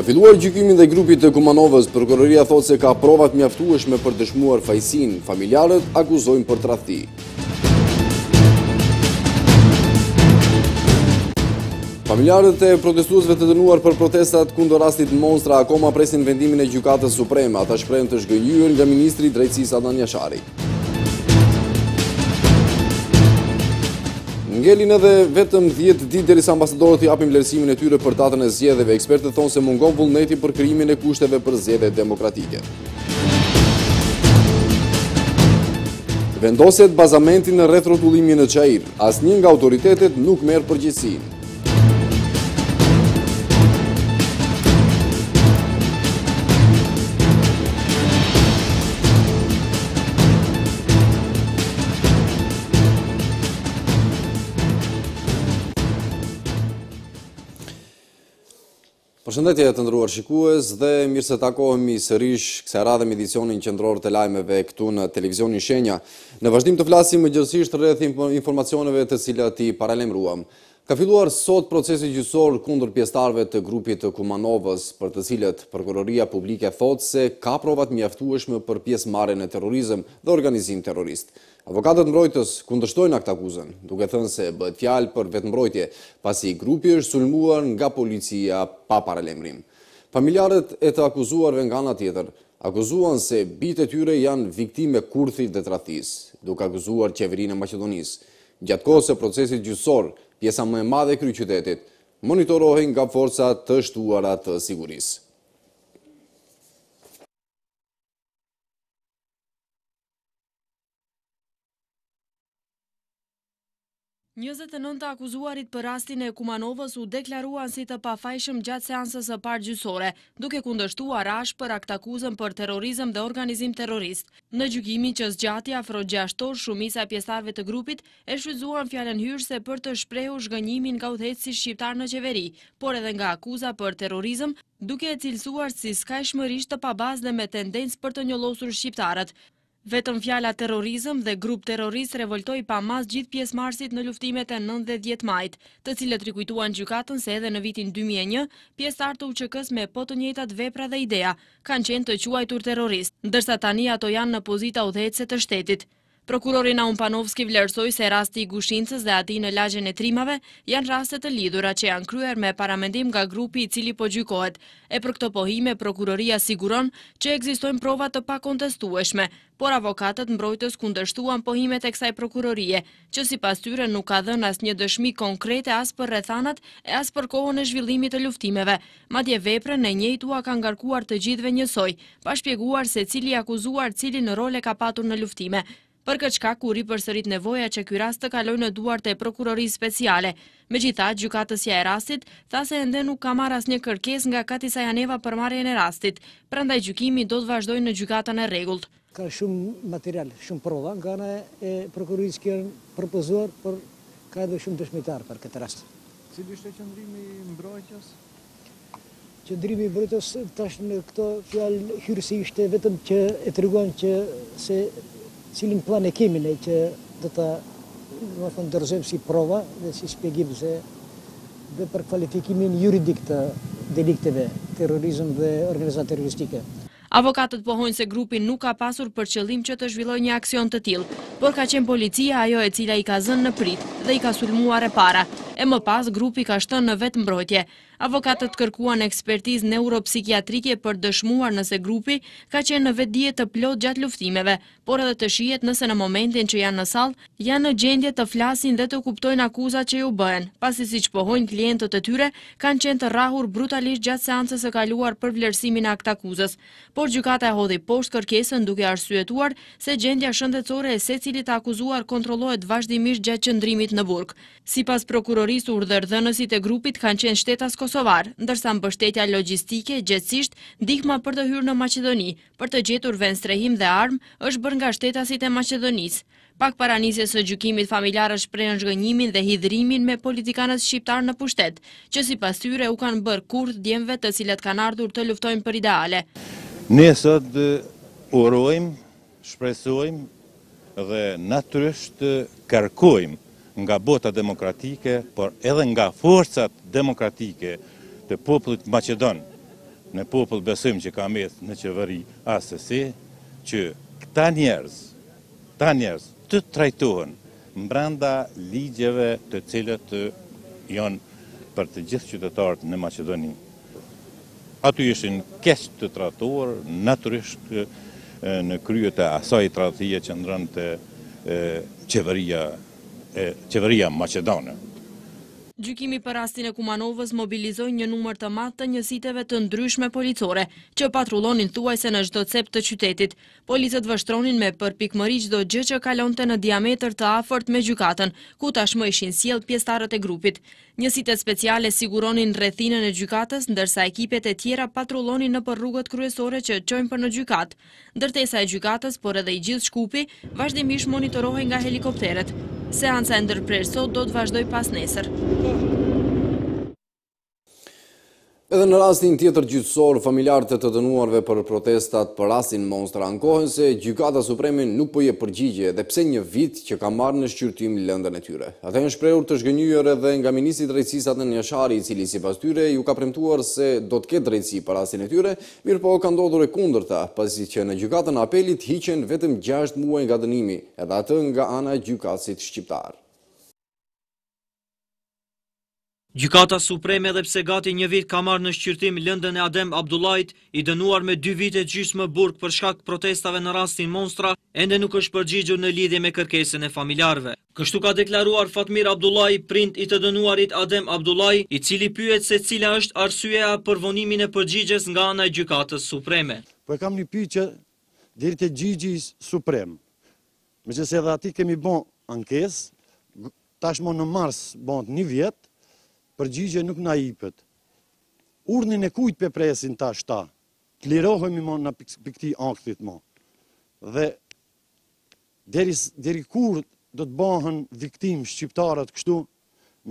Ka filluar gjykimin dhe grupit të Kumanovës, prokuroria thotë se ka provat mjaftueshme për dëshmuar fajsin, familjarët akuzojnë për trafti. Familjarët e protestuosve të dënuar për protestat kundo rastit në monstra akoma presin vendimin e gjukatës supreme, ata shprejnë të shgënjyën nga ministri drejtsis Adan Jashari. Ngelin edhe vetëm 10 ditë derisa ambasadorët i japin vlerësimin e tyre për datën e zgjedhjeve, ekspertët thonë se mungon vullneti për krijimin e kushteve për zjedhe demokratike. Vendoset bazamentin në rrethrotullimin e Çajit, asnjë nga autoritetet nuk merr përgjegjësi. Përshëndetje të ndruar shikues dhe mirë se takohemi sërish radhe me edicionin qëndror të lajmeve këtu në televizionin shenja. Në vazhdim të flasim më gjërësisht rreth informacioneve të cilat i paralemruam. Ka filluar sot procesi gjysor kundër pjestarve të grupit të Kumanovës, për të cilët përkororia publike thot se ka provat mjaftueshme për pjesë mare në terrorizm dhe organizim terrorist. Avokatët mbrojtës kundështojnë akt akuzën, duke thënë se bëhet fjalë për mbrojtje, pasi grupi është sulmuar nga policia pa paralajmërim. Familjarët e të akuzuarve nga ana tjetër akuzuan se bitë e tyre janë viktime kurthit dhe tradhtisë, duke akuzuar qeverinë e Maqedonisë. Gjatë procesit gjysor, pjesa më e madhe e kryqytetit, monitorohen nga forcat të shtuara të sigurisë. 29 akuzuarit për rastin e Kumanovës u deklaruan si të pafajshëm gjatë seansës e parë gjysore, duke kundështu arash për aktakuzën për terrorizëm dhe organizim terrorist. Në gjykimi që zgjati afro gjashtor shumisa pjesarve të grupit, e shvizuan fjallën hyrë se për të shprehu shgënjimin nga uthejtë si shqiptar në qeveri, por edhe nga akuza për terrorizëm, duke e cilësuar si skajshmërisht të pabaz dhe me tendens për të njëlosur shqiptarët. Vetëm fjala terrorizëm dhe grup terrorist revoltoi pa mas gjithë pjesë marsit në luftimet e 9 dhe 10 majit, të cilët rikujtuan gjykatën se edhe në vitin 2001, pjesë të UÇK-s me po të vepra dhe idea, kanë qenë të quajtur terrorist, ndërsa tani ato janë në pozita udhëhecse të shtetit. Prokurorin Aun Panovski vlerësoj se rasti i gushincës dhe ati në lagjen e trimave janë rastet të lidura që janë kryer me paramendim nga grupi i cili po gjykohet. E për këto pohime, prokuroria siguron që egzistojnë provat të pakontestueshme, por avokatët mbrojtës kundështuan pohimet e kësaj prokurorie, që si pas tyre nuk ka dhen as një dëshmi konkrete as për rethanat e as për kohën e zhvillimit të luftimeve. Madje vepre në njëjtua ka ngarkuar të gjithve njësoj, pa shpjeguar se cili akuzuar cili në role ka patur në luftime për shka kur i përsërit nevoja që ky rast të kaloj në duart e prokurori speciale. Me gjitha, ja e rastit, tha se ende nuk ka maras një kërkes nga Katisa Janeva për marjen e rastit, prandaj gjukimi do të vazhdoj në gjukatën e regullt. Ka shumë material, shumë prova nga në e prokurorisë kërën përpëzuar, për ka edhe shumë dëshmitar për këtë rast. Si dy shte qëndrimi mbrojqës? Qëndrimi mbrojqës tash në këto fjallë hyrësi ishte vetëm që e të që se cilin plan e kemi ne që do të do të ndërzojmë si prova dhe si shpjegim se dhe për kualifikimin juridik të delikteve, terrorizëm dhe organizata terroristike. Avokatët pohojnë se grupi nuk ka pasur për qëllim që të zhvilloj një aksion të tilë, por ka qenë policia ajo e cila i ka zënë në prit, dhe i ka sulmuar e para. E më pas, grupi ka shtën në vetë mbrojtje. Avokatët kërkuan ekspertiz neuropsikiatrike për dëshmuar nëse grupi ka qenë në vetë djetë të plot gjatë luftimeve, por edhe të shijet nëse në momentin që janë në sal, janë në gjendje të flasin dhe të kuptojnë akuzat që ju bëhen. Pasi si që pohojnë klientët e tyre, kanë qenë të rahur brutalisht gjatë seancës e kaluar për vlerësimin akt akuzës. Por gjukata e hodhi poshtë kërkesën duke arsyetuar se gjendja shëndetësore e se cilit akuzuar kontrolohet vazhdimisht gjatë qëndrimit në burg. Si pas prokurorisë u e grupit kanë qenë shtetas Kosovar, ndërsa më bështetja logistike gjëtsisht dikma për të hyrë në Macedoni, për të gjetur strehim dhe armë është bërë nga shtetasit e Macedonis. Pak paranise së gjukimit familjarë është prejën shgënjimin dhe hidrimin me politikanës shqiptarë në pushtet, që si pas tyre u kanë bërë kurth djemve të cilat kanë ardhur të luftojnë për ideale. Ne sot urojmë, shpresojmë dhe natërështë karkojmë nga bota demokratike, por edhe nga forcat demokratike të poplit Macedon, në poplë besëm që ka mes në qëvëri ASS, që këta njerëz, këta njerëz të trajtohen mbranda ligjeve të cilët të janë për të gjithë qytetarët në Macedoni. Atu ishin kesh të tratuar, naturisht në kryet e asaj tratije që ndrën të qeveria e qeveria Macedone. Gjykimi për rastin e Kumanovës mobilizoi një numër të madh të njësiteve të ndryshme policore që patrullonin thuajse në çdo cep të qytetit. Policët vështronin me përpikmëri çdo gjë që kalonte në diametër të afërt me gjykatën, ku tashmë ishin siel pjesëtarët e grupit. Njësitet speciale siguronin rrethinën e gjykatës, ndërsa ekipet e tjera patrullonin nëpër rrugët kryesore që çojnë për në gjykatë. Ndërtesa e gjykatës, por edhe i gjithë shkupi, vazhdimisht monitorohej nga helikopterët. Seanca e ndërprerë sot do të vazhdoj pas nesër. Edhe në rastin tjetër gjithësor, familjarët e të dënuarve për protestat për rastin monstra në kohën se Gjukata Supremin nuk po përgjigje dhe pse një vit që ka marrë në shqyrtim lëndën e tyre. Ate në shprejur të shgënyër edhe nga Ministri drejtsisat në Njëshari, i cili si pas tyre ju ka premtuar se do të ketë drejtsi për rastin e tyre, mirë po ka ndodhur e kunder ta, pasi që në Gjukata në apelit hiqen vetëm 6 muaj nga dënimi edhe atë nga ana Gjukasit Shqiptarë. Gjykata Supreme edhe pse gati një vit ka marrë në shqyrtim lëndën e Adem Abdullajt, i dënuar me dy vite gjysh më burg për shkak protestave në rastin monstra, ende nuk është përgjigjur në lidhje me kërkesën e familjarve. Kështu ka deklaruar Fatmir Abdullaj, print i të dënuarit Adem Abdullaj, i cili pyet se cila është arsyeja për vonimin e përgjigjes nga ana e gjykatës supreme. Po e kam një pyet që diri të gjigjis suprem, me që se edhe ati kemi bon ankes, tashmo në mars bon një vjetë, përgjigje nuk na ipët. Urnin e kujt për presin ta shta, të lirohemi ma në pikti aktit ma. Dhe deri kur do të bahën viktim shqiptarët kështu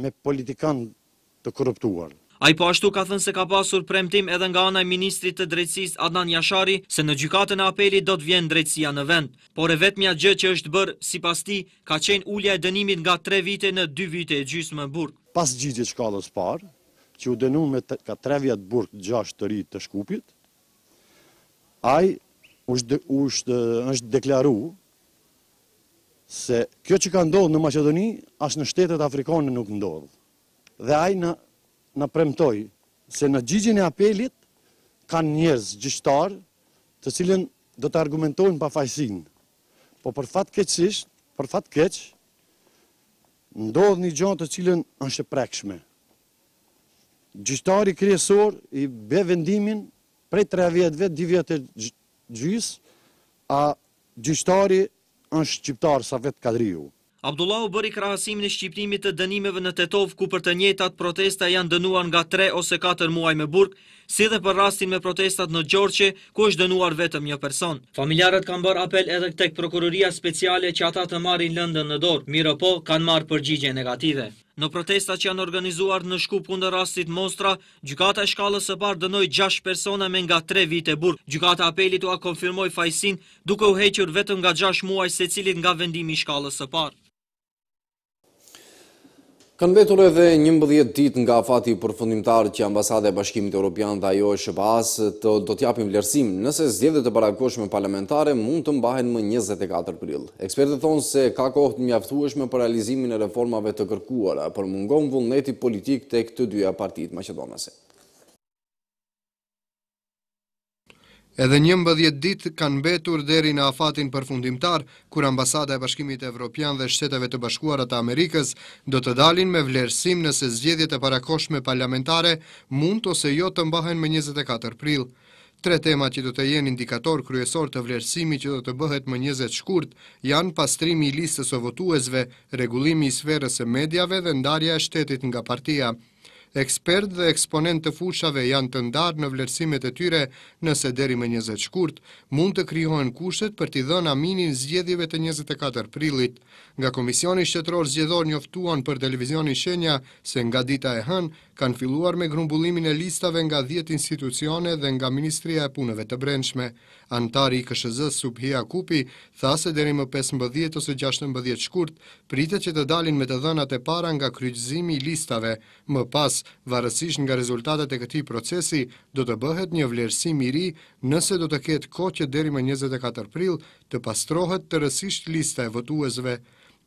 me politikan të korruptuar. A i pashtu po ka thënë se ka pasur premtim edhe nga anaj ministrit të drejtsis Adnan Jashari se në gjykatën e apelit do të vjenë drejtsia në vend, por e vetëmja gjë që është bërë si pas ti ka qenë ullja e dënimit nga tre vite në dy vite e gjysë më burë pas gjithje shkallës parë, që u denun me ka tre vjetë burkë gjasht të rritë të shkupit, aj është deklaru se kjo që ka ndodhë në Macedoni, ashtë në shtetet Afrikone nuk ndodhë. Dhe aj në premtoj se në gjithjen e apelit kanë njerëz gjithtarë të cilën do të argumentojnë pa fajsinë. Po për fatë keqësisht, për fatë keqë, ndodhë një gjënë të cilën është prekshme. Gjyqtari kryesor i be vendimin prej tre vjetë vetë, di vjetë e gjysë, a gjyqtari është qiptarë sa vetë kadriju. Abdullahu bëri krahasimin e shqiptimit të dënimeve në Tetov, ku për të njëjtat protesta janë dënuar nga 3 ose 4 muaj me burg, si dhe për rastin me protestat në Gjorqe, ku është dënuar vetëm një person. Familjarët kanë bërë apel edhe tek prokuroria speciale që ata të marrin lëndën në dorë, mirë po kanë marrë përgjigje negative. Në protesta që janë organizuar në shkup kundër rastit Mostra, gjykata e shkallës së parë dënoi 6 persona me nga 3 vite burg. Gjykata e apelit u konfirmoi fajsin duke u hequr vetëm nga 6 muaj secilit nga vendimi i shkallës së parë. Kanë vetur edhe një mbëdhjet dit nga fati përfundimtar që ambasade e bashkimit Europian dhe ajo e Shëbaz të do t'japim vlerësim nëse zjedhe të barakoshme parlamentare mund të mbahen më 24 pril. Ekspertët thonë se ka kohët mjaftueshme për realizimin e reformave të kërkuara, për mungon vullneti politik të këtë dyja partit maqedonase. Edhe një mbëdhjet dit kanë betur deri në afatin përfundimtar, kur ambasada e bashkimit e Evropian dhe shteteve të bashkuarat e Amerikës do të dalin me vlerësim nëse zgjedhjet e parakoshme parlamentare mund ose jo të mbahen më 24 pril. Tre tema që do të jenë indikator kryesor të vlerësimi që do të bëhet më njëzet shkurt janë pastrimi i listës o votuesve, regulimi i sferës e medjave dhe ndarja e shtetit nga partia ekspert dhe eksponent të fushave janë të ndarë në vlerësimet e tyre nëse deri me njëzët shkurt, mund të kryohen kushet për t'i dhënë aminin zgjedhjeve të 24 e katër prilit. Nga Komisioni Shqetror Zgjedhor njoftuan për televizionin shenja se nga dita e hënë kanë filluar me grumbullimin e listave nga 10 institucione dhe nga Ministria e Punëve të Brendshme. Antari i KSHZ Subhia Kupi tha se deri më 15 ose 16 shkurt pritet që të dalin me të dhënat e para nga kryqëzimi i listave. Më pas, varësisht nga rezultatet e këtij procesi, do të bëhet një vlerësim i ri nëse do të ketë kohë që deri më 24 prill të pastrohet të lista e votuesve.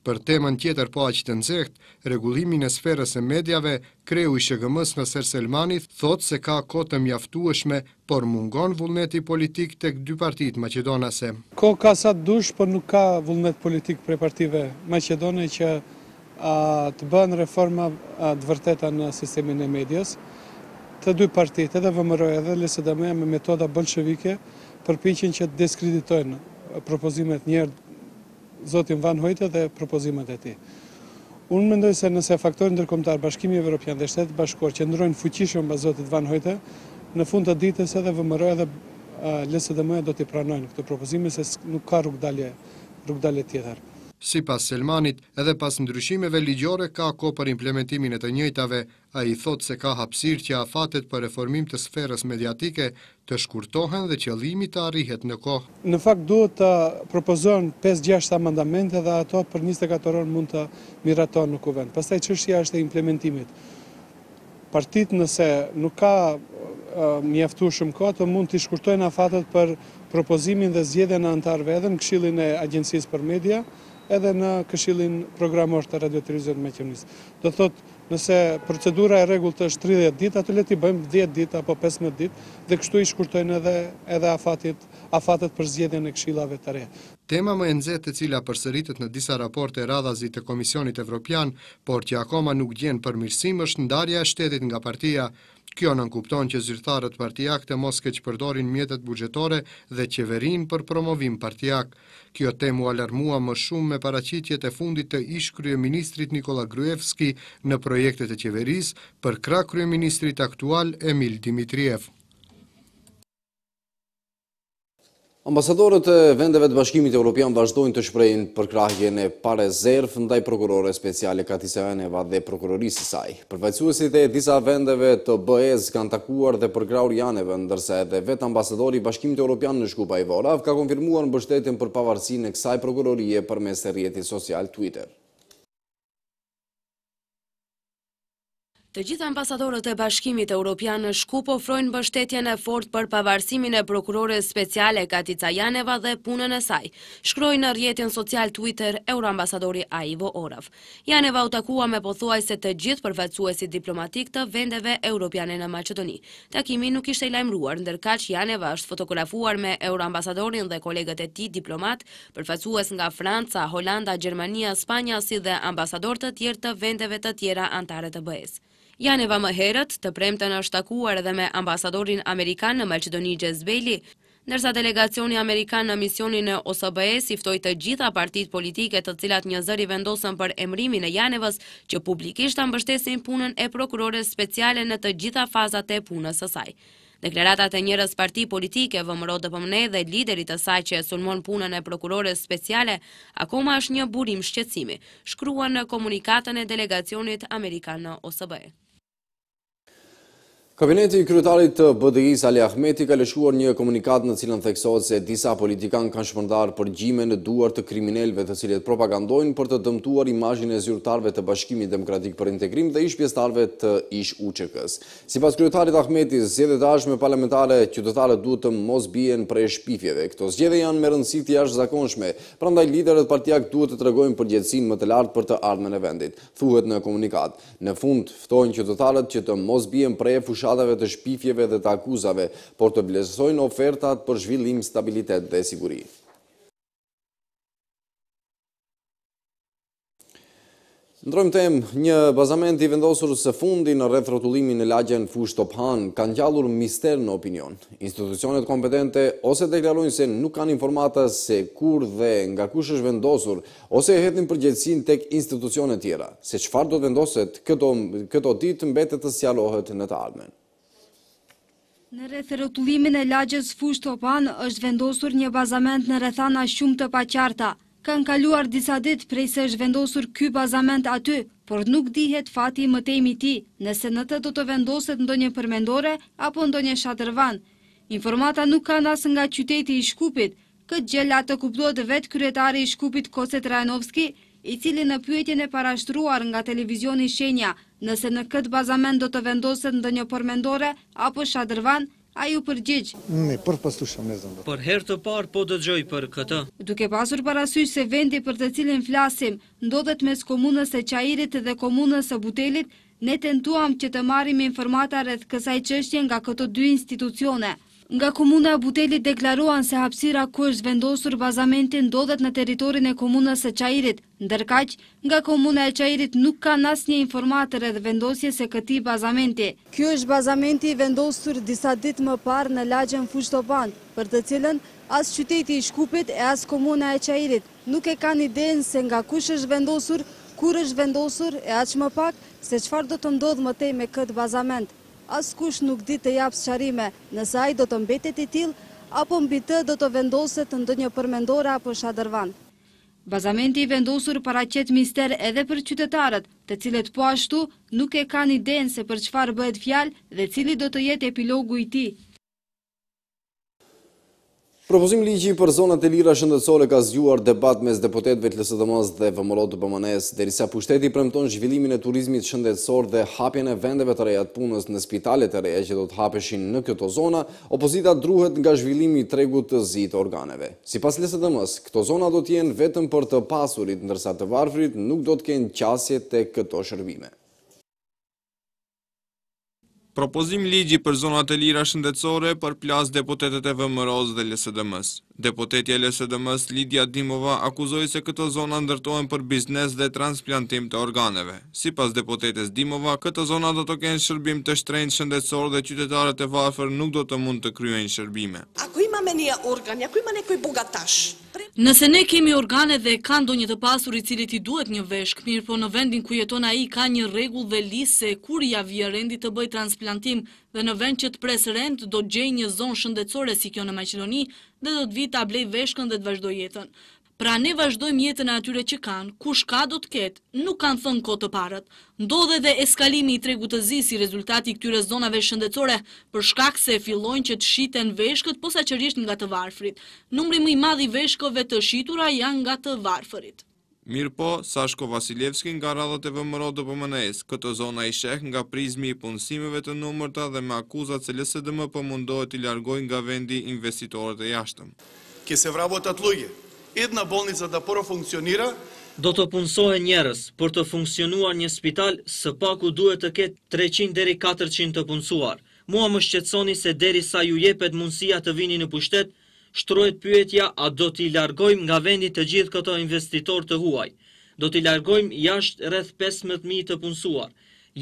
Për temën tjetër po aqë të nëzeht, regullimin e sferës e medjave, kreu i shëgëmës në Selmani thot se ka kote mjaftueshme, por mungon vullneti politik të këtë dy partit Macedonase. Ko ka sa të dush, por nuk ka vullnet politik për partive Macedone që të bën reforma të vërteta në sistemin e medjes. Të dy partit, edhe vëmëroj edhe lësë dhe me metoda bolshevike, përpichin që të diskreditojnë propozimet njerë zotin Van Hojte dhe propozimet e ti. Unë mendoj se nëse faktorin ndërkomtar bashkimi e Europian dhe shtetë bashkuar që ndrojnë fuqishëm ba zotit Van Hojte, në fund të ditës edhe vëmëroj edhe lësë dhe mëja do t'i pranojnë këtë propozime se nuk ka rrugdalje tjetër. Si pas Selmanit, edhe pas ndryshimeve ligjore ka ko për implementimin e të njëjtave, a i thot se ka hapsir që afatet për reformim të sferës mediatike të shkurtohen dhe që limit të arrihet në kohë. Në fakt duhet të propozon 5-6 amandamente dhe ato për 24 orën mund të miraton në kuvend. Pastaj qështja është e implementimit. Partit nëse nuk ka mjeftu shumë ko, të mund të shkurtojnë afatet për propozimin dhe zjedhe në antarve edhe në këshillin e Agencis për Media, edhe në këshilin programor të Radio Televizion me Qënis. Do thot, nëse procedura e regull të është 30 dit, atë le ti bëjmë 10 dit apo 15 dit, dhe kështu i shkurtojnë edhe, edhe për zgjedhjen e këshilave të re. Tema më nëzet e cila përsëritet në disa raporte radhazi të Komisionit Evropian, por që akoma nuk gjenë përmirësim është ndarja e shtetit nga partia, Kjo në nënkupton që zyrtarët partijak të mos keq përdorin mjetet bugjetore dhe qeverin për promovim partijak. Kjo temu alarmua më shumë me paracitjet e fundit të ish kryeministrit ministrit Nikola Gruevski në projekte të qeveris për kra krye ministrit aktual Emil Dimitriev. Ambasadorët e vendeve të bashkimit e Europian vazhdojnë të shprejnë për krahje në pare zervë ndaj prokurore speciale ka tisa dhe prokurorisi saj. Përvecuësit e disa vendeve të bëhez kanë takuar dhe përkraur graur janeve, ndërse edhe vetë ambasadori bashkimit e Europian në shkupa i vorav ka konfirmuar në bështetin për pavarësin e kësaj prokurorie për mes e rjeti social Twitter. Të gjithë ambasadorët e bashkimit e Europian në Shkup ofrojnë bështetjen e fort për pavarsimin e prokurores speciale Katica Janeva dhe punën e saj, Shkrojnë në rjetin social Twitter Euroambasadori Aivo Orav. Janeva u takua me pothuaj se të gjithë përvecuesi diplomatik të vendeve Europiane në Macedoni. Takimi nuk ishte i lajmruar, ndërka që Janeva është fotografuar me Euroambasadorin dhe kolegët e ti diplomat, përvecues nga Franca, Holanda, Gjermania, Spanja, si dhe ambasador të tjerë të vendeve të tjera antare të bëhesë. Janë eva më herët, të premten është takuar edhe me ambasadorin Amerikan në Malqedoni Gjezbeli, nërsa delegacioni Amerikan në misionin e OSBE siftoj të gjitha partit politike të cilat një zëri vendosën për emrimin e janëvës që publikisht të mbështesin punën e prokurore speciale në të gjitha fazat e punës saj. Deklaratat e njërës parti politike vëmëro të pëmëne dhe liderit të saj që sulmon punën e prokurore speciale, akoma është një burim shqecimi, shkrua në komunikatën e delegacionit Amerikanë në OSBE. Kabineti i kryetarit të BDI-s Ali Ahmeti ka lëshuar një komunikat në cilën theksohet se disa politikan kanë për përgjime në duar të kriminelve të cilët propagandojnë për të dëmtuar imajin e zyrtarve të bashkimit demokratik për integrim dhe ish pjestarve të ish uqekës. Si pas kryetarit Ahmeti, zjedhe të ashme parlamentare, qytetarët duhet të mos bijen prej shpifjeve. Këto zjedhe janë me rëndësit i ashtë zakonshme, prandaj liderët partijak duhet të tregojnë përgjetsin më të lartë për të ardhme në vendit, thuhet në komunikat. Në fund, ftojnë qytetarët që të mos bijen prej fushat skandalave të shpifjeve dhe të akuzave, por të blesojnë ofertat për zhvillim stabilitet dhe siguri. Ndrojmë temë, një bazament i vendosur së fundi në rethrotullimin në lagjen fush Topan kanë gjallur mister në opinion. Institucionet kompetente ose deklarojnë se nuk kanë informata se kur dhe nga kush është vendosur ose e hetin përgjegjësin tek institucionet tjera, se qëfar do të vendoset këto, këto ditë mbetet të sjalohet në të armen. Në rrethërotullimin e lagjes fushë të panë është vendosur një bazament në rrethana shumë të paqarta. Kanë kaluar disa dit prej se është vendosur ky bazament aty, por nuk dihet fati më temi ti, nëse në të do të vendoset ndo një përmendore apo ndo një shatërvan. Informata nuk kanë asë nga qyteti i shkupit, këtë gjella të kuplot vetë kryetari i shkupit Koset Rajnovski, i cili në pyetjene e parashtruar nga televizioni shenja, Nëse në këtë bazament do të vendoset ndë një përmendore apo shadërvan, a ju përgjigj? Në, për pëstu shamezën. Për her të parë po të gjoj për këtë. Duke pasur parasysh se vendi për të cilin flasim ndodhet mes komunës e Qajirit dhe komunës e Butelit, ne tentuam që të marim informata kësaj qështjen nga këto dy institucione. Nga komuna e Butelit deklaruan se hapsira ku është vendosur bazamentin ndodhet në teritorin e komunës e Qajrit, ndërkaq nga komuna e Qajrit nuk ka nas një informatër edhe vendosje se këti bazamenti. Kjo është bazamenti vendosur disa dit më parë në lagjen Fushtoban, për të cilën as qyteti i Shkupit e as komuna e Qajrit nuk e ka një denë se nga kush është vendosur, kur është vendosur e aq më pak se qfar do të ndodhë më tej me këtë bazamentë as kush nuk di të japë sëqarime nësa i do të mbetit i til, apo mbi të do të vendoset të ndë një përmendora apo shadërvan. Bazamenti i vendosur para qetë mister edhe për qytetarët, të cilët po ashtu nuk e ka një denë se për qfarë bëhet fjalë dhe cili do të jetë epilogu i ti. Propozim ligji për zonat e lira shëndetësore ka zgjuar debat mes deputetëve të LSDM-s dhe VMRO të BMN-s, derisa pushteti premton zhvillimin e turizmit shëndetësor dhe hapjen e vendeve të reja të punës në spitale të reja që do të hapeshin në këto zona, opozita druhet nga zhvillimi i tregut të zi të organeve. Sipas LSDM-s, këto zona do të jenë vetëm për të pasurit, ndërsa të varfrit nuk do të kenë qasje të këto shërbime. Propozim ligji për zonat e lira shëndetsore për plas deputetet e vëmëroz dhe LSDMS. Deputetje LSDMS Lidja Dimova akuzoi se këto zona ndërtojnë për biznes dhe transplantim të organeve. Si pas deputetes Dimova, këto zona do të kënë shërbim të shtrejnë shëndetsore dhe qytetarët e vafer nuk do të mund të kryojnë shërbime. Ako ima me një organ, ako ima nekoj bogatash, Nëse ne kemi organe dhe ka ndonjë një të pasur i cilit i duhet një veshk, mirë po në vendin ku jeton a i ka një regull dhe lisë se kur ja vje rendi të bëj transplantim dhe në vend që të pres rend do të gjej një zonë shëndetsore si kjo në Macedoni dhe do të vit të ablej veshkën dhe të vazhdo jetën. Pra ne vazhdojmë jetën atyre që kanë, ku shka do të ketë, nuk kanë thënë kote të parët. Ndo dhe dhe eskalimi i tregu të zi si rezultati këtyre zonave shëndetore, për shkak se fillojnë që të shiten veshkët posa që nga të varfrit. Numri më i madhi veshkëve të shitura janë nga të varfrit. Mirë po, Sashko Vasiljevski nga radhët e vëmëro dhe pëmënes, këtë zona i shek nga prizmi i punësimeve të numërta dhe me akuzat se lësë dhe më pëmundohet po i nga vendi investitorët e jashtëm. Kese vrabot atë lujë, edhe në bolnica të poro funksionira, do të punsohe njerës për të funksionuar një spital së paku duhet të ketë 300 deri 400 të punsuar. Mua më shqetsoni se deri sa ju jepet mundësia të vini në pushtet, shtrojt pyetja a do t'i largojmë nga vendit të gjithë këto investitor të huaj. Do t'i largojmë jashtë rreth 15.000 të punsuar.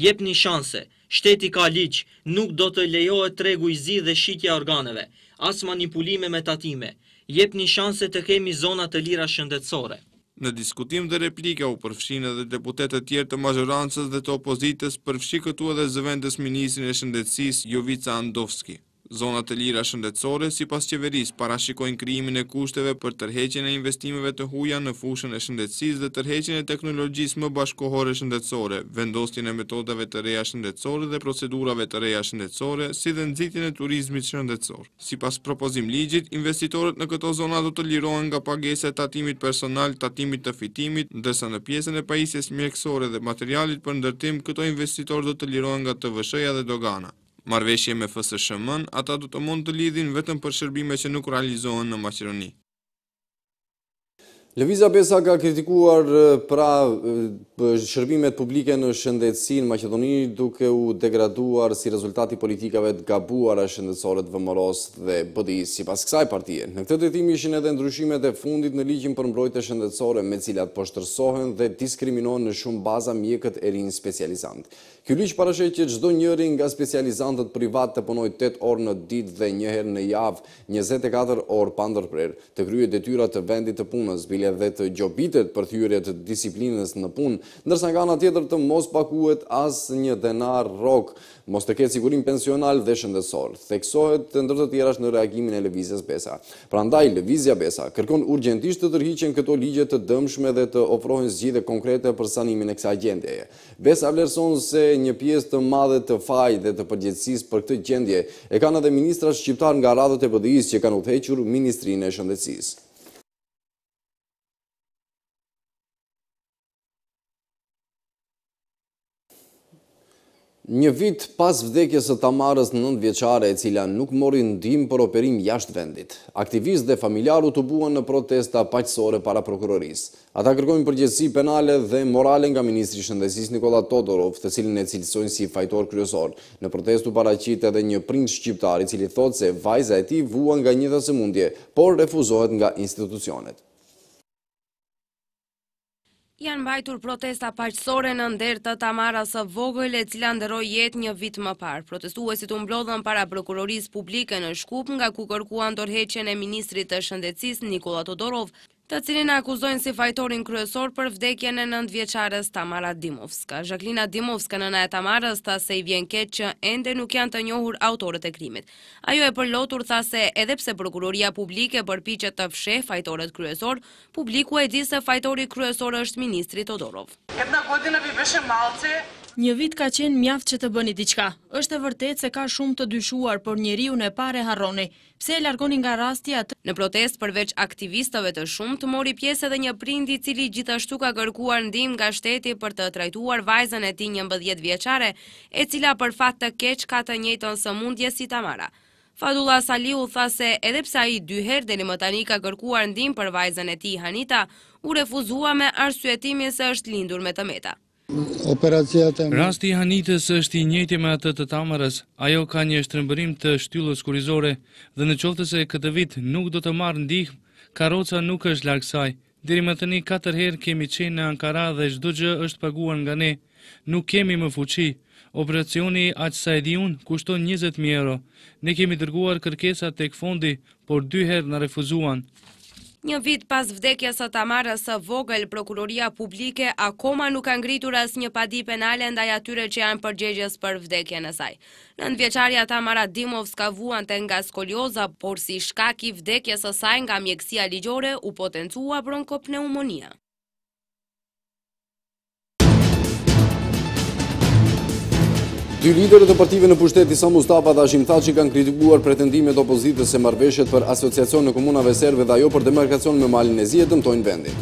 Jep një shanse, shteti ka liqë, nuk do të lejohet tregu i zi dhe shqitja organeve, as manipulime me tatime jep një shanse të kemi zonat të lira shëndetsore. Në diskutim dhe replika u përfshin edhe deputetet tjerë të mazhorancës dhe të opozitës përfshi këtu edhe zëvendës Ministrin e Shëndetsis Jovica Andovski. Zonat të lira shëndetsore, si pas qeveris, parashikojnë kriimin e kushteve për tërheqin e investimeve të huja në fushën e shëndetsis dhe tërheqin e teknologjis më bashkohore shëndetsore, vendostin e metodave të reja shëndetsore dhe procedurave të reja shëndetsore, si dhe nëzitin e turizmit shëndetsor. Si pas propozim ligjit, investitorët në këto zonat do të lirohen nga pagese tatimit personal, tatimit të fitimit, ndërsa në piesën e pajisjes mjekësore dhe materialit për ndërtim, këto investitorë do të lirohen nga TVSH-ja dhe dogana. Marveshje me fësë shëmën, ata du të mund të lidhin vetëm për shërbime që nuk realizohen në Macroni. Lëviza Besa ka kritikuar pra shërbimet publike në shëndetsin, në Macedoni duke u degraduar si rezultati politikave të gabuar a të vëmëros dhe bëdi si pas kësaj partije. Në këtë të tim ishin edhe ndryshimet e fundit në ligjim për mbrojt e shëndetsore me cilat poshtërsohen dhe diskriminohen në shumë baza mjekët e rinjë specializant. Kjo ligj parashe që gjdo njëri nga specializantët privat të punoj 8 orë në dit dhe njëherë në javë 24 orë pandërprer të kryje detyra të vendit të punës, dhe të gjopitet për thyrje të disiplinës në punë, ndërsa nga nga tjetër të mos pakuet as një denar rok, mos të ketë sigurim pensional dhe shëndesor, theksohet të ndërtë të tjerash në reagimin e Levizjas Besa. Pra ndaj, Levizja Besa kërkon urgentisht të tërhiqen këto ligje të dëmshme dhe të ofrohen zgjide konkrete për sanimin e kësa gjendje. Besa vlerëson se një pjesë të madhe të faj dhe të përgjëtsis për këtë gjendje e kanë edhe ministra shqiptar nga radhët e pëdhijis që kanë u Ministrinë e Shëndecis. Një vit pas vdekjes e Tamarës në nëndvjeqare e cila nuk mori në dim për operim jashtë vendit. Aktivist dhe familjaru të bua në protesta paqësore para prokuroris. Ata kërkojnë përgjësi penale dhe morale nga Ministri Shëndesis Nikola Todorov, të cilin e cilësojnë si fajtor kryesor. Në protestu para qitë edhe një prind shqiptari cili thot se vajza e ti vua nga një e mundje, por refuzohet nga institucionet. Janë bajtur protesta paqësore në ndertë të tamara së vogële cila ndëroj jetë një vit më parë. Protestu e si të mblodhën para prokurorisë publike në shkup nga ku kërkuan dorheqen e Ministrit të Shëndecis Nikola Todorov të cilin akuzojnë si fajtorin kryesor për vdekje në nëndvjeqarës Tamara Dimovska. Zhaklina Dimovska në e Tamarës tha se i vjen ketë që ende nuk janë të njohur autorët e krimit. Ajo e përlotur tha se edhepse prokuroria publike përpi që të fshe fajtorët kryesor, publiku e di se fajtori kryesor është ministri Todorov. Këtë në godinë vi vëshe malëce, Një vit ka qenë mjaft që të bëni diqka. është e vërtet se ka shumë të dyshuar, por njeri unë e pare harroni. Pse e largoni nga rastja të... Në protest përveç aktivistëve të shumë të mori pjesë edhe një prindi cili gjithashtu ka kërkuar ndim nga shteti për të trajtuar vajzën e ti një mbëdhjet vjeqare, e cila për fat të keq ka të njëton së mundje si Tamara. Fadula Saliu tha se edhe psa i dyher dhe një më tani ka kërkuar ndim për vajzën e ti Hanita, u refuzua me arsuetimin se është lindur me të meta. Rasti i Hanitës është i njëti me atë të tamërës, ajo ka një shtërëmbërim të shtyllës kurizore, dhe në qoftë se këtë vit nuk do të marë ndihmë, karoca nuk është larkësaj. Diri më të një katër herë kemi qenë në Ankara dhe shdo gjë është paguan nga ne. Nuk kemi më fuqi. Operacioni aqë sa edhjun kushton 20.000 euro. Ne kemi dërguar kërkesat të fondi, por herë në refuzuan. Një vit pas vdekja së Tamara së vogël, prokuroria publike akoma nuk kanë gritur as një padi penale ndaj atyre që janë përgjegjes për vdekje nësaj. Në nëndveqarja Tamara Dimov s'ka vuan të nga skolioza, por si shkaki vdekjes së saj nga mjekësia ligjore u potencua bronkopneumonia. Dy lideret e partive në pushtet Isa Mustafa dhe Ashim Thaci kanë kritikuar pretendimet opozitës se marveshet për asociacion në komunave serve dhe ajo për demarkacion me malin e zjetë dëmtojnë vendin.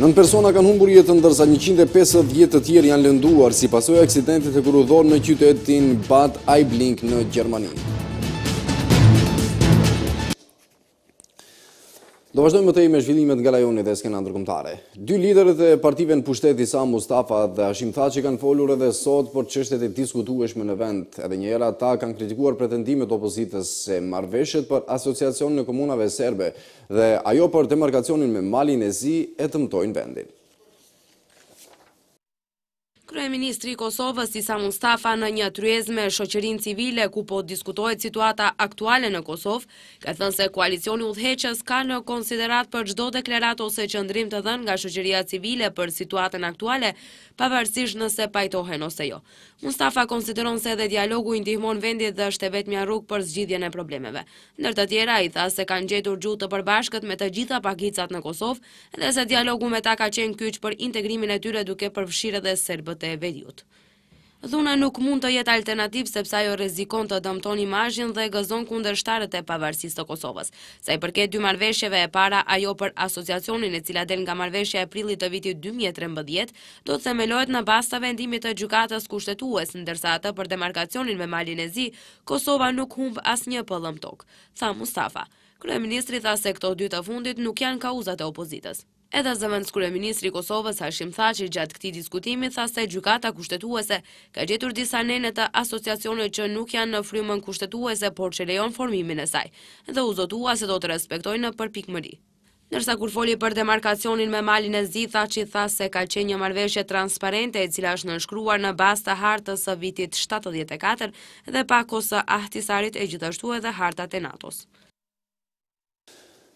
Nën persona kanë humbur jetën dërsa 150 jetë të tjerë janë lënduar si pasoj aksidentit e kurudhor në qytetin Bad Aiblink në Gjermaninë. Do vazhdojmë më i me zhvillimet nga rajoni dhe skena ndërkombëtare. Dy liderët e partive në pushtet Isa Mustafa dhe Hashim Thaçi kanë folur edhe sot për çështjet e diskutueshme në vend. Edhe një herë ata kanë kritikuar pretendimet e opozitës se marveshet për asociacionin e komunave serbe dhe ajo për demarkacionin me malin e zi e tëmtojnë vendin. Ministri Kosovës Isa Mustafa në një tryez me shoqërin civile ku po diskutojt situata aktuale në Kosovë, ka thënë se koalicioni dheqës ka në konsiderat për gjdo deklerat ose qëndrim të dhenë nga shoqëria civile për situatën aktuale, pavarësish nëse pajtohen ose jo. Mustafa konsideron se edhe dialogu indihmon vendit dhe është e vetë mja rrug për zgjidhjene problemeve. Ndër të tjera, i tha se kanë gjetur gjutë të përbashkët me të gjitha pakicat në Kosovë, edhe se dialogu me ta ka qenë kyqë për integrimin e tyre duke përfshire dhe serbët të e vedjut. Dhuna nuk mund të jetë alternativ sepse ajo rezikon të dëmton imajin dhe gëzon kunder shtarët e pavarësis të Kosovës. Sa i përket dy marveshjeve e para, ajo për asociacionin e cila del nga marveshja e prillit të vitit 2013, do të semelojt në basta vendimit të gjukatas kushtetues, ndërsa të për demarkacionin me malin e zi, Kosova nuk humb as një pëllëm tok, tha Mustafa. Kryeministri tha se këto dy të fundit nuk janë kauzat e opozitës. Edhe zëvëndës kërë e Ministri Kosovës Hashim që gjatë këti diskutimi tha se gjukata kushtetuese ka gjetur disa nene të asociacione që nuk janë në frymën kushtetuese, por që lejon formimin e saj, dhe u zotua se do të respektojnë për mëri. Nërsa kur foli për demarkacionin me malin e zi, tha që i tha se ka qenë një marveshje transparente e cila është nënshkruar në bas të hartës së vitit 74 dhe pakosë ahtisarit e gjithashtu edhe hartat e nato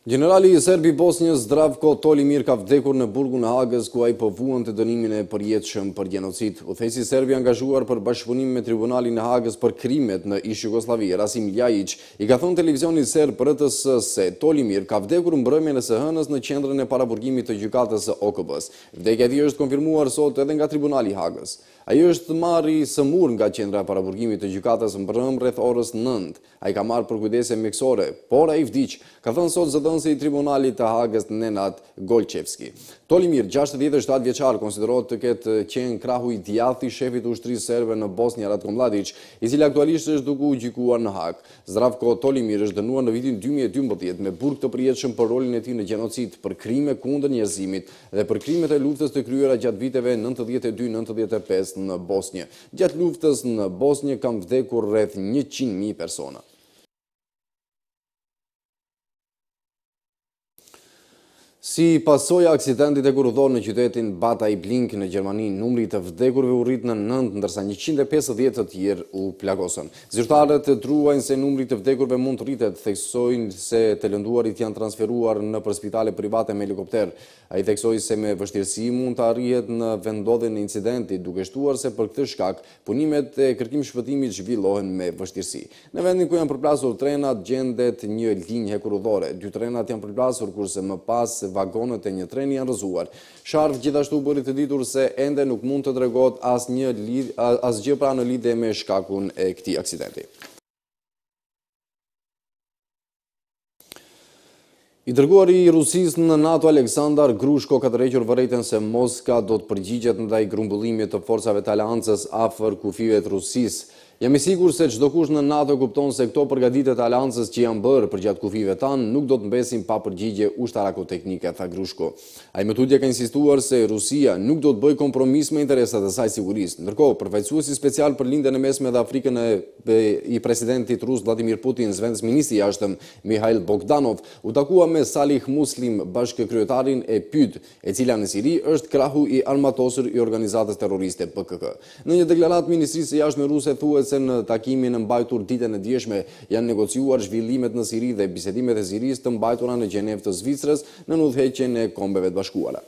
Generali i Serbi Bosnjës, Dravko Tolimir, ka vdekur në burgu në Hagës, ku a i pëvuan po të dënimin e përjetë për genocit. U thesi Serbi angazhuar për bashkëpunim me tribunalin në Hagës për krimet në ishë Jugoslavi, Rasim Ljajic, i ka thonë televizionit Serb për rëtës se Tolimir ka vdekur në brëmjën e së hënës në qendrën e paraburgimit të gjukatës së okëbës. Vdekja di është konfirmuar sot edhe nga tribunali Hagës. Ajo është marrë i sëmur nga qendra e paraburgimit të gjykatës në Brëm rreth orës 9. Ai ka marrë për kujdese mjekësore, por ai vdicë, ka thënë sot zëdënësi i tribunalit të Hagës Nenat Golqevski. Tolimir, 67 vjeqar, konsiderot të ketë qenë krahu i djathi shefit ushtri serve në Bosnia Ratko Mladic, i cilë aktualisht është duku u gjikuar në hak. Zdravko Tolimir është dënua në vitin 2012 me burk të prijetëshëm për rolin e ti në genocit, për krime kundër njëzimit dhe për krimet e luftës të kryera gjatë viteve 92-95 në Bosnia. Gjatë luftës në Bosnia kam vdekur rreth 100.000 persona. Si pasoj aksidentit e kurudhon në qytetin Bata i Blink në Gjermani, numri të vdekurve u rrit në nëndë, ndërsa 150 të tjerë u plagosën. Zyrtarët të druajnë se numri të vdekurve mund të rritet, theksojnë se të lënduarit janë transferuar në për spitale private me helikopter. A i theksoj se me vështirësi mund të arrijet në vendodhe në incidentit, duke shtuar se për këtë shkak punimet e kërkim shpëtimit zhvillohen me vështirësi. Në vendin ku janë përplasur trenat, gjendet një linjë e kurudhore. Dy trenat janë përplasur kurse më pas Vagonët e një tren janë rëzuar. Sharf gjithashtu bëri të ditur se ende nuk mund të dregot as, një, as gjepra në lidhe me shkakun e këti aksidenti. I dërguar i Rusis në NATO Aleksandar Grushko ka të rejqër vërrejten se Moska do të përgjigjet në daj grumbullimit të forcave të aleancës afer kufive të Rusisë. Jemi sigur se qdo kush në NATO kupton se këto përgaditet aliansës që janë bërë për gjatë kufive tanë nuk do të mbesim pa përgjigje ushtarako teknike, tha Grushko. A i metudja ka insistuar se Rusia nuk do të bëj kompromis me interesat e saj sigurisë. Ndërkohë, përfajcuasi special për lindën e mesme dhe Afrikën e i presidentit Rus Vladimir Putin, zvendës ministri jashtëm Mihail Bogdanov, u takua me Salih Muslim bashkë kryetarin e PYD, e cila në Siri është krahu i armatosër i organizatës terroriste PKK. Në një Rusë se në takimin në mbajtur ditën e djeshme janë negociuar zhvillimet në Siri dhe bisedimet e Siris të mbajtura në Gjenev të Zvicrës në nëdheqen e kombeve të bashkuarat.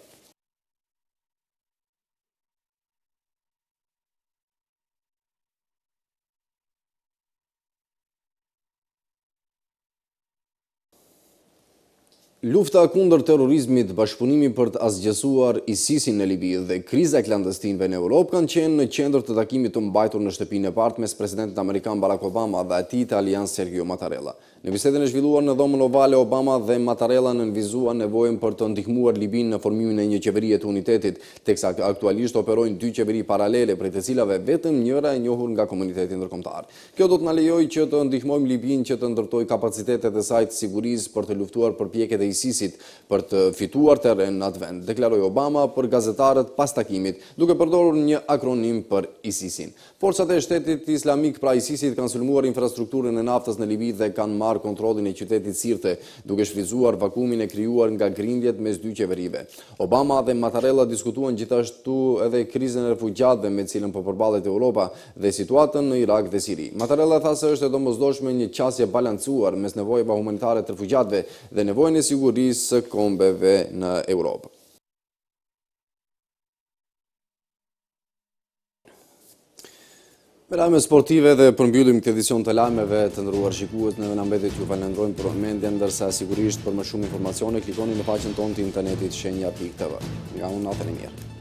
Lufta kundër terrorizmit, bashkëpunimi për të asgjësuar ISIS-in në Libi dhe kriza klandestinve në Europë kanë qenë në qendër të takimit të mbajtur në shtëpinë e partë mes presidentit amerikan Barack Obama dhe të italian Sergio Mattarella. Në bisedën e zhvilluar në dhomën ovale Obama dhe Mattarella nënvizuan nevojën për të ndihmuar Libin në formimin e një qeverie të unitetit, teksa aktualisht operojnë dy qeveri paralele prej të cilave vetëm njëra e njohur nga komuniteti ndërkombëtar. Kjo do të na lejojë që të ndihmojmë Libin që të ndërtojë kapacitetet e saj të sigurisë për të luftuar përpjekjet e ISIS-it për të fituar teren në atë vend, deklaroj Obama për gazetarët pas takimit, duke përdorur një akronim për ISIS-in. Forçat e shtetit islamik pra ISISit kanë sulmuar infrastrukturën e naftës në Libi dhe kanë marë kontrolin e qytetit sirte, duke shfrizuar vakumin e kryuar nga grindjet mes dy qeverive. Obama dhe Matarella diskutuan gjithashtu edhe krizën e refugjatëve me cilën po përbalet Europa dhe situatën në Irak dhe Siri. Matarella tha se është e mëzdoshme një qasje balancuar mes nevojeve humanitare të refugjatve dhe nevojën e sigurisë së kombeve në Europë. Me lajme sportive dhe përmbyllim këtë edicion të lajmeve të ndruar shikuhet në nëmbetit ju falendrojmë për mendje, ndërsa sigurisht për më shumë informacione klikoni në faqen ton të internetit shenja.tv. Nga unë natër e mirë.